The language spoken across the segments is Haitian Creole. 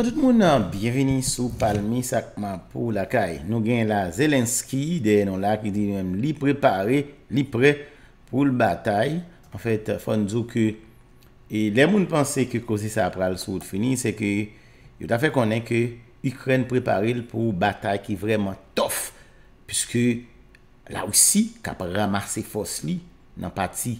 Nan tout moun nan, bienveni sou palmi sakman pou lakay. Nou gen la Zelenski, denon la ki di men li prepare, li pre pou l batay. En fèt, fon djou ke, e le moun pense ke kozi sa pral sou feni, se ke yot afe konen ke Ukraine prepare l pou batay ki vreman tof. Piske la ou si, kap ramarse fos li nan pati.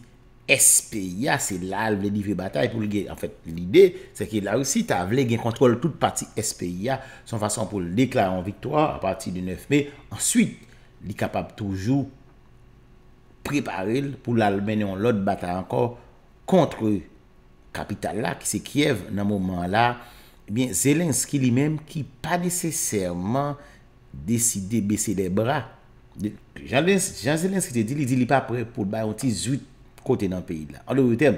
S.P.I.A. se la vle di fe bata pou li gen, an fèt, li de, se ki la ou si ta vle gen kontrol tout pati S.P.I.A. son fason pou le deklar an victoire a pati de 9 mai. Ensuite, li kapap toujou preparel pou l'Almenyon lot bata ankor kontre kapital la ki se Kiev nan mouman la. Ebyen, eh Zelenski li menm ki pa desesèrman deside bese de bra. Jean Zelenski te di, li di li pa pre pou bayon ti zut kote nan peyi la. An do vw tem,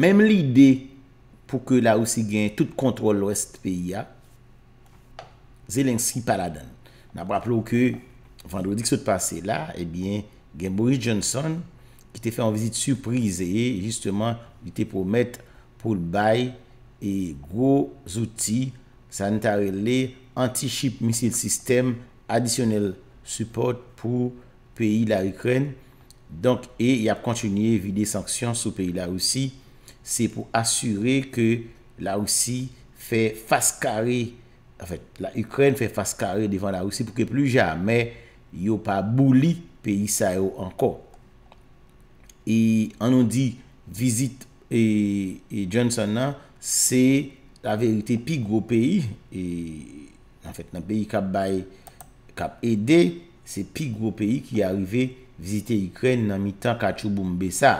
mem l'ide pou ke la ou si gen tout kontrol l'ouest peyi ya, ze l'ensi paladan. Na braplo ke, vandou dik se te pase la, e bien, gen Boris Johnson, ki te fe an vizit surprise, e justement, ki te promette pou l'bay e gwo zouti, sanitarele, anti-chip misil sistem, adisyonel support pou peyi la Ukreni, Donk, e y ap kontinye vide sanksyon sou peyi la roussi, se pou asyre ke la roussi fe faskare, an fèt la Ukren fe faskare devan la roussi pou ke plu jame, me yo pa bouli peyi sa yo anko. E an nou di, vizit e Johnson nan, se la verite pi gwo peyi, en fèt nan peyi kap bay, kap ede, se pi gwo peyi ki y arive, vizite Ukren nan mi tan ka choubou mbe sa.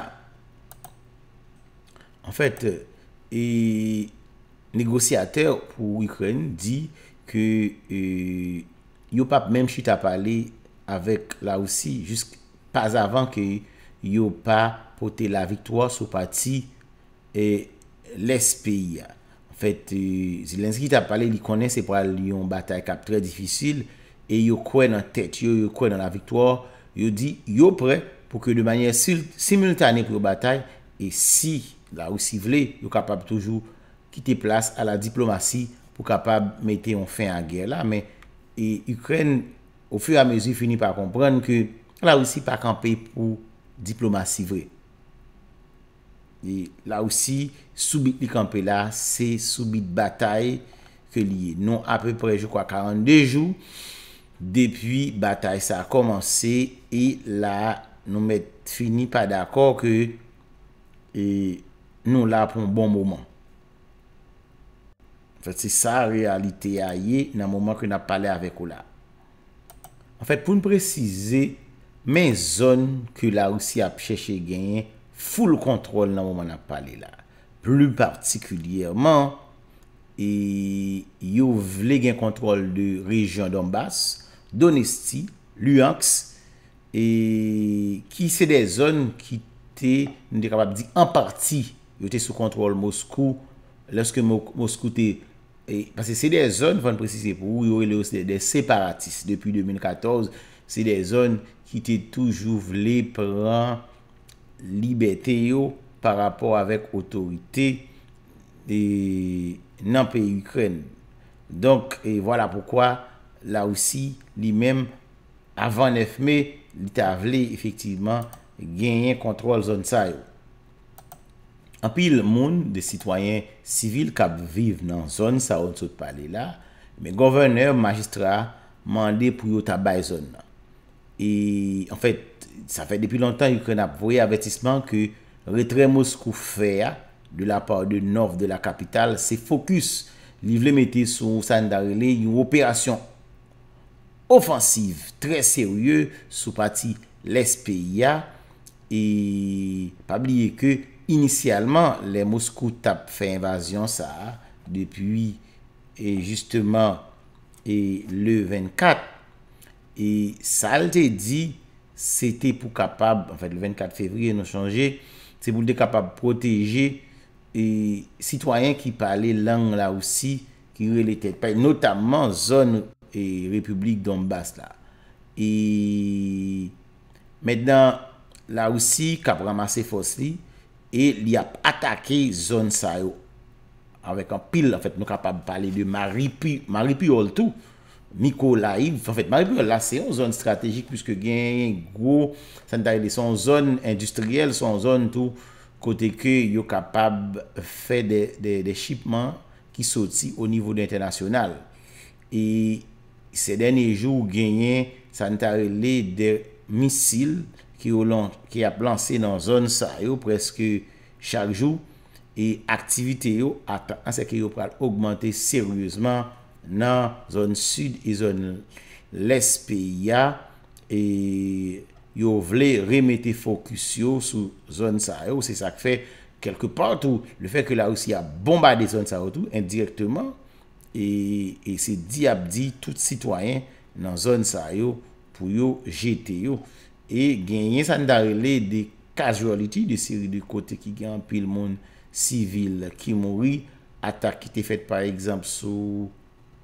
En fèt, e, negosyater pou Ukren di ki e, yo pap menm chou ta pale avèk la wosi, pas avan ki yo pa pote la viktor sou pati e, lès peyi. En fèt, zilens ki ta pale, li kone se pral yon batal kap trè difisil e yo kwen nan tèt, yo yo kwen nan la viktor yo di yo pre pou ke de manye simultane pou batay e si la ou si vle yo kapab toujou kite plas a la diplomasy pou kapab mette yon fin a gyer la men, e Ukraine ou fi a mezi fini pa komprenne ke la ou si pa kampe pou diplomasy vle e la ou si soubit li kampe la se soubit batay ke liye non a peu pre je kwa 42 jou Depi batay sa a komanse bon E la nou met finipa d'akor ke E nou la pou mbon mouman Fet se sa realite a ye Nan mouman ke nan pale avek ou la Fet pou mprezize Men zon ke la ou si ap cheshe gen Foul kontrol nan mouman nan pale la Plu partikulyerman E yo vle gen kontrol de rejyon Donbass donesti, luyaks e ki se de zon ki te, nou de kapab di en parti, yo te sou kontrol mouskou, leske mouskou te e, pase se de zon van presise pou, yo yo e leo se de separatist depi 2014 se de zon ki te toujou vle pran libeteyo par rapport avek otorite nan pe Ukren donk, e vwala poukwa la ou si li menm avan efme li ta vle efiktiveman genyen kontrol zon sa yo. An pi l moun de sitwayen sivil kap vive nan zon sa yon sot pale la, men govener majistra mande pou yo tabay zon nan. E an fèt, sa fèt depi lontan yon krena pouye abetisman ki retre mos kou fè a de la pa ou de norf de la kapital se fokus li vle mette sou san darele yon operasyon Ofansiv, tre seryye, sou pati l'ESPIA. E pabliye ke, inisyalman, le Moskou tap fe invasyon sa. Depi, e justeman, e le 24. E sa al te di, se te pou kapab, enfant, le 24 fevriye nou chanje, se pou te kapab proteje. E sitwayen ki pale lang la ousi, ki rele te pe, notamman, zon... E republik Donbass la. Et maintenant, là aussi, Kabra Massefos li, et li a attaqué zone sa yo. Avec un pile, en fait, nou kapab pale de Maripi, Maripi yol tou, Mikolaï, en fait, Maripi yol la, c'est en zone stratégique, puisque gen, go, sa n'est pas en zone industrielle, sa n'est en zone tou, kote ke yo kapab fè des shipments ki saouti au niveau d'international. Et Se denye jou genyen sanitarele de misil ki ap lanse nan zon sa yo preske chak jou. E aktivite yo ata anse ki yo pral augmente seriouzman nan zon sud e zon lespe ya. E yo vle remete fokus yo sou zon sa yo. Se sa kfe kelke part ou le fe ke la ou si a bombade zon sa yo tou indirektman. E, e se di ap di tout sitwayen nan zon sa yo pou yo jete yo. E genyen san da rele de casualiti de siri de kote ki gen apil moun sivil ki mouri. Atak ki te fet par ekzamp sou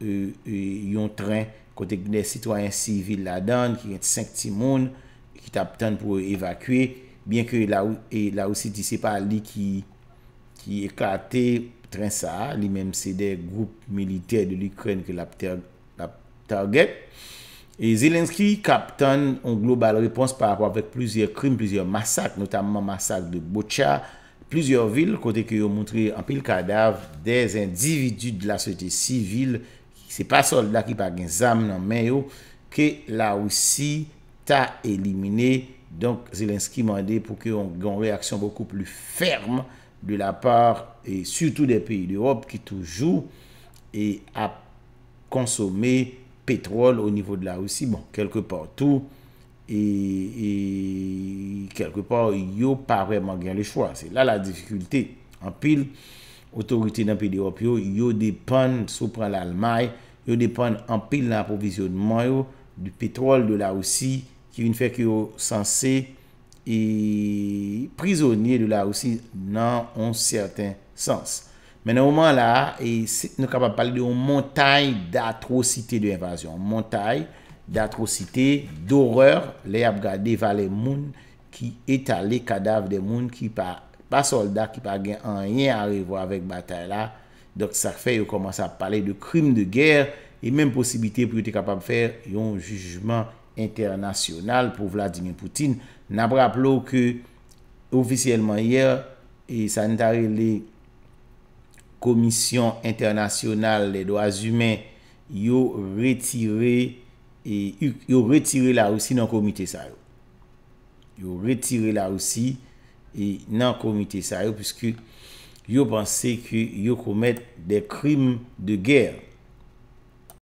e, e, yon tren kote genen sitwayen sivil la dan ki genen 5-6 moun ki tap ten pou evakwe. Bien ke la ou si disi pa li ki ekate... rinsa, li menm se de groupe militer de l'Ukraine ke la target. E Zelenskyy kapton an global repons par rapport avèk plouziye krim, plouziye massak, notamman massak de Bocha, plouziye vil, kote ke yo mountre an pil kadav, de zendividu de la sojete sivil, se pa soldat ki pa gen zam nan men yo, ke la ou si ta elimine, donk Zelenskyy mande pou ke yo yon reaksyon poukou plou ferme, de la part et surtout des pays d'Europe qui toujou et à consommer pétrole au niveau de la Russie, bon, quelque part tout, et quelque part yo pa vraiment gain le choix. C'est là la difficulté. En pile, autorité d'un pays d'Europe yo, yo dépanne sous-près l'Allemagne, yo dépanne en pile l'approvisionnement yo du pétrole de la Russie qui est une fait qu'yo sensé Et prisonniers de la aussi n'ont un certain sens. Mais normalement là, ils ne peuvent pas parler d'une montagne d'atrocité de l'invasion. Montagne d'atrocité, d'horreur, les abgades des valets moules qui étalent les cadavres des moules. Pas soldats qui ne peuvent rien arriver avec bataille là. Donc ça fait qu'ils commencent à parler de crimes de guerre. Et même possibilité pour eux d'être capables de faire un jugement. internasyonal pou Vladimir Poutine, nabra plou ke ofisyelman yer e sanitari le komisyon internasyonal le doaz humen yo retire la ou si nan komite sa yo. Yo retire la ou si e, nan komite sa yo piskou yo panse ki yo komet de krim de ger.